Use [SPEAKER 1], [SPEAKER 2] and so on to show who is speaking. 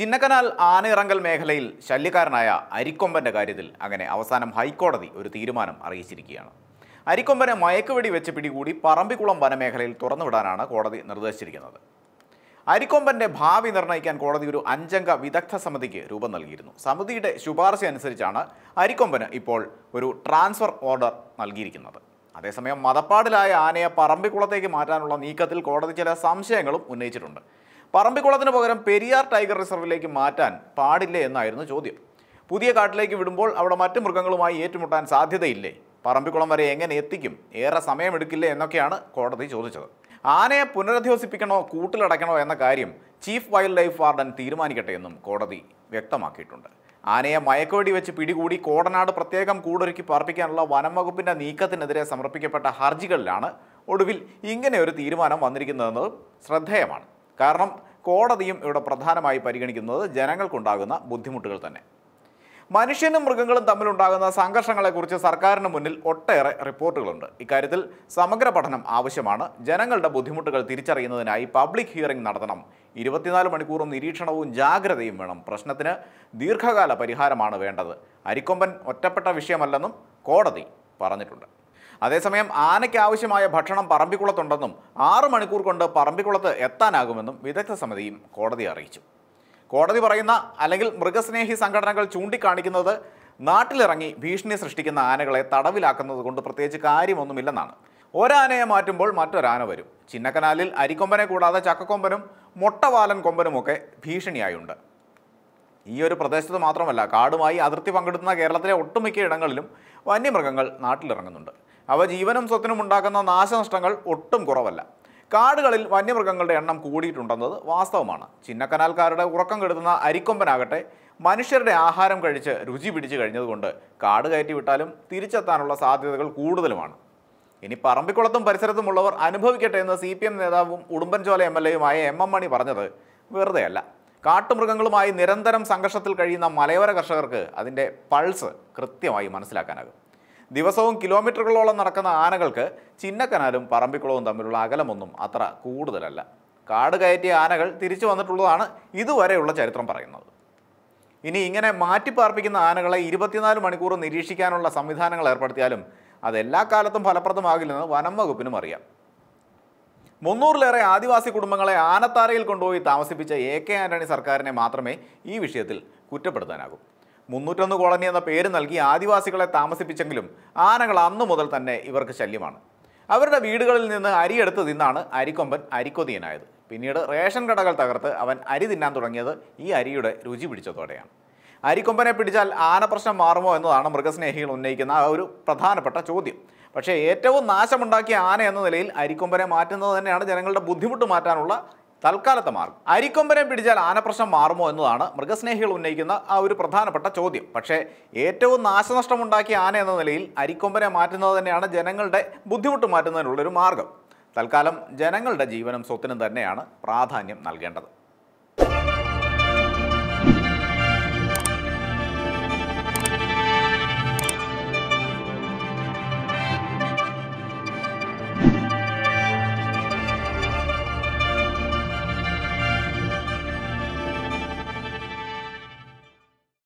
[SPEAKER 1] ചിന്നക്കനാൽ ആനയിറങ്കൽ മേഖലയിൽ ശല്യക്കാരനായ അരിക്കൊമ്പൻ്റെ കാര്യത്തിൽ അങ്ങനെ അവസാനം ഹൈക്കോടതി ഒരു തീരുമാനം അറിയിച്ചിരിക്കുകയാണ് അരിക്കൊമ്പനെ മയക്കുവെടി വെച്ച് പിടികൂടി പറമ്പിക്കുളം വനമേഖലയിൽ തുറന്നുവിടാനാണ് കോടതി നിർദ്ദേശിച്ചിരിക്കുന്നത് അരിക്കൊമ്പൻ്റെ ഭാവി നിർണ്ണയിക്കാൻ കോടതി ഒരു അഞ്ചംഗ വിദഗ്ധ സമിതിക്ക് രൂപം നൽകിയിരുന്നു സമിതിയുടെ ശുപാർശ അനുസരിച്ചാണ് അരിക്കൊമ്പന് ഇപ്പോൾ ഒരു ട്രാൻസ്ഫർ ഓർഡർ നൽകിയിരിക്കുന്നത് അതേസമയം മതപ്പാടിലായ ആനയെ പറമ്പിക്കുളത്തേക്ക് മാറ്റാനുള്ള നീക്കത്തിൽ കോടതി ചില സംശയങ്ങളും ഉന്നയിച്ചിട്ടുണ്ട് പറമ്പിക്കുളത്തിന് പകരം പെരിയാർ ടൈഗർ റിസർവിലേക്ക് മാറ്റാൻ പാടില്ലേ എന്നായിരുന്നു ചോദ്യം പുതിയ കാട്ടിലേക്ക് വിടുമ്പോൾ അവിടെ മറ്റ് മൃഗങ്ങളുമായി ഏറ്റുമുട്ടാൻ സാധ്യതയില്ലേ പറമ്പിക്കുളം വരെ എങ്ങനെ എത്തിക്കും ഏറെ സമയമെടുക്കില്ലേ എന്നൊക്കെയാണ് കോടതി ചോദിച്ചത് ആനയെ പുനരധിവസിപ്പിക്കണോ കൂട്ടിലടയ്ക്കണോ എന്ന കാര്യം ചീഫ് വൈൽഡ് ലൈഫ് വാർഡൻ തീരുമാനിക്കട്ടെ എന്നും കോടതി വ്യക്തമാക്കിയിട്ടുണ്ട് ആനയെ മയക്കുവടി വെച്ച് പിടികൂടി കോടനാട് പ്രത്യേകം കൂടൊരുക്കി പാർപ്പിക്കാനുള്ള വനംവകുപ്പിൻ്റെ നീക്കത്തിനെതിരെ സമർപ്പിക്കപ്പെട്ട ഹർജികളിലാണ് ഒടുവിൽ ഇങ്ങനെ ഒരു തീരുമാനം വന്നിരിക്കുന്നതെന്നത് ശ്രദ്ധേയമാണ് കാരണം കോടതിയും ഇവിടെ പ്രധാനമായി പരിഗണിക്കുന്നത് ജനങ്ങൾക്കുണ്ടാകുന്ന ബുദ്ധിമുട്ടുകൾ തന്നെ മനുഷ്യനും മൃഗങ്ങളും തമ്മിലുണ്ടാകുന്ന സംഘർഷങ്ങളെക്കുറിച്ച് സർക്കാരിന് മുന്നിൽ ഒട്ടേറെ റിപ്പോർട്ടുകളുണ്ട് ഇക്കാര്യത്തിൽ സമഗ്ര പഠനം ആവശ്യമാണ് ജനങ്ങളുടെ ബുദ്ധിമുട്ടുകൾ തിരിച്ചറിയുന്നതിനായി പബ്ലിക് ഹിയറിംഗ് നടത്തണം ഇരുപത്തിനാല് മണിക്കൂറും നിരീക്ഷണവും ജാഗ്രതയും വേണം പ്രശ്നത്തിന് ദീർഘകാല പരിഹാരമാണ് വേണ്ടത് അരിക്കൊമ്പൻ ഒറ്റപ്പെട്ട വിഷയമല്ലെന്നും കോടതി പറഞ്ഞിട്ടുണ്ട് അതേസമയം ആനയ്ക്ക് ആവശ്യമായ ഭക്ഷണം പറമ്പിക്കുളത്തുണ്ടെന്നും ആറ് മണിക്കൂർ കൊണ്ട് പറമ്പിക്കുളത്ത് എത്താനാകുമെന്നും വിദഗ്ധ സമിതിയും കോടതിയെ അറിയിച്ചു കോടതി പറയുന്ന അല്ലെങ്കിൽ മൃഗസ്നേഹി സംഘടനകൾ ചൂണ്ടിക്കാണിക്കുന്നത് നാട്ടിലിറങ്ങി ഭീഷണി സൃഷ്ടിക്കുന്ന ആനകളെ തടവിലാക്കുന്നത് കൊണ്ട് പ്രത്യേകിച്ച് കാര്യമൊന്നുമില്ലെന്നാണ് ഒരാനയെ മാറ്റുമ്പോൾ മറ്റൊരാന വരും ചിന്നക്കനാലിൽ അരിക്കൊമ്പനെ കൂടാതെ ചക്കക്കൊമ്പനും മുട്ടവാലൻ കൊമ്പനുമൊക്കെ ഭീഷണിയായുണ്ട് ഈ ഒരു പ്രദേശത്ത് മാത്രമല്ല കാടുമായി അതിർത്തി പങ്കിടുന്ന കേരളത്തിലെ ഒട്ടുമിക്ക ഇടങ്ങളിലും വന്യമൃഗങ്ങൾ നാട്ടിലിറങ്ങുന്നുണ്ട് അവ ജീവനും സ്വത്തിനും ഉണ്ടാക്കുന്ന നാശനഷ്ടങ്ങൾ ഒട്ടും കുറവല്ല കാടുകളിൽ വന്യമൃഗങ്ങളുടെ എണ്ണം കൂടിയിട്ടുണ്ടെന്നത് വാസ്തവമാണ് ചിന്നക്കനാൽക്കാരുടെ ഉറക്കം കെടുത്തുന്ന അരിക്കൊമ്പനാകട്ടെ മനുഷ്യരുടെ ആഹാരം കഴിച്ച് രുചി പിടിച്ചു കഴിഞ്ഞതുകൊണ്ട് കാട് കയറ്റി വിട്ടാലും തിരിച്ചെത്താനുള്ള സാധ്യതകൾ കൂടുതലുമാണ് ഇനി പറമ്പിക്കുളത്തും പരിസരത്തുമുള്ളവർ അനുഭവിക്കട്ടെ എന്ന് സി പി എം നേതാവും ഉടുമ്പൻചോല എം എൽ എയുമായ എം എം മണി പറഞ്ഞത് വെറുതെയല്ല കാട്ടുമൃഗങ്ങളുമായി നിരന്തരം സംഘർഷത്തിൽ കഴിയുന്ന മലയോര കർഷകർക്ക് അതിൻ്റെ പൾസ് കൃത്യമായി മനസ്സിലാക്കാനാകും ദിവസവും കിലോമീറ്ററുകളോളം നടക്കുന്ന ആനകൾക്ക് ചിന്നക്കനാലും പറമ്പിക്കുളവും തമ്മിലുള്ള അകലമൊന്നും അത്ര കൂടുതലല്ല കാട് കയറ്റിയ ആനകൾ തിരിച്ചു വന്നിട്ടുള്ളതാണ് ഇതുവരെയുള്ള ചരിത്രം പറയുന്നത് ഇനി ഇങ്ങനെ മാറ്റിപ്പാർപ്പിക്കുന്ന ആനകളെ ഇരുപത്തിനാല് മണിക്കൂർ നിരീക്ഷിക്കാനുള്ള സംവിധാനങ്ങൾ ഏർപ്പെടുത്തിയാലും അതെല്ലാ കാലത്തും ഫലപ്രദമാകില്ലെന്ന് വനം വകുപ്പിനും അറിയാം മുന്നൂറിലേറെ ആദിവാസി കുടുംബങ്ങളെ ആനത്താരയിൽ കൊണ്ടുപോയി താമസിപ്പിച്ച എ കെ ആന്റണി സർക്കാരിനെ മാത്രമേ ഈ വിഷയത്തിൽ കുറ്റപ്പെടുത്താനാകൂ മുന്നൂറ്റൊന്ന് കോളനി എന്ന പേര് നൽകി ആദിവാസികളെ താമസിപ്പിച്ചെങ്കിലും ആനകൾ അന്നു മുതൽ തന്നെ ഇവർക്ക് ശല്യമാണ് അവരുടെ വീടുകളിൽ നിന്ന് അരിയെടുത്ത് തിന്നാണ് അരിക്കൊമ്പൻ അരിക്കൊതിയനായത് പിന്നീട് റേഷൻ കടകൾ തകർത്ത് അവൻ അരി തിന്നാൻ തുടങ്ങിയത് ഈ അരിയുടെ രുചി പിടിച്ചതോടെയാണ് അരിക്കൊമ്പനെ പിടിച്ചാൽ ആന പ്രശ്നം മാറുമോ എന്നതാണ് മൃഗസ്നേഹികൾ ഉന്നയിക്കുന്ന ഒരു പ്രധാനപ്പെട്ട ചോദ്യം പക്ഷേ ഏറ്റവും നാശമുണ്ടാക്കിയ ആന എന്ന നിലയിൽ അരിക്കൊമ്പനെ മാറ്റുന്നത് തന്നെയാണ് ജനങ്ങളുടെ ബുദ്ധിമുട്ട് മാറ്റാനുള്ള തൽക്കാലത്തെ മാർഗം അരിക്കൊമ്പനെ പിടിച്ചാൽ പ്രശ്നം മാറുമോ എന്നതാണ് മൃഗസ്നേഹികൾ ഉന്നയിക്കുന്ന ആ ഒരു പ്രധാനപ്പെട്ട ചോദ്യം പക്ഷേ ഏറ്റവും നാശനഷ്ടമുണ്ടാക്കിയ ആന എന്ന നിലയിൽ അരിക്കൊമ്പനെ മാറ്റുന്നത് തന്നെയാണ് ജനങ്ങളുടെ ബുദ്ധിമുട്ട് മാറ്റുന്നതിനുള്ളൊരു മാർഗം തൽക്കാലം ജനങ്ങളുടെ ജീവനും സ്വത്തിനും തന്നെയാണ് പ്രാധാന്യം നൽകേണ്ടത്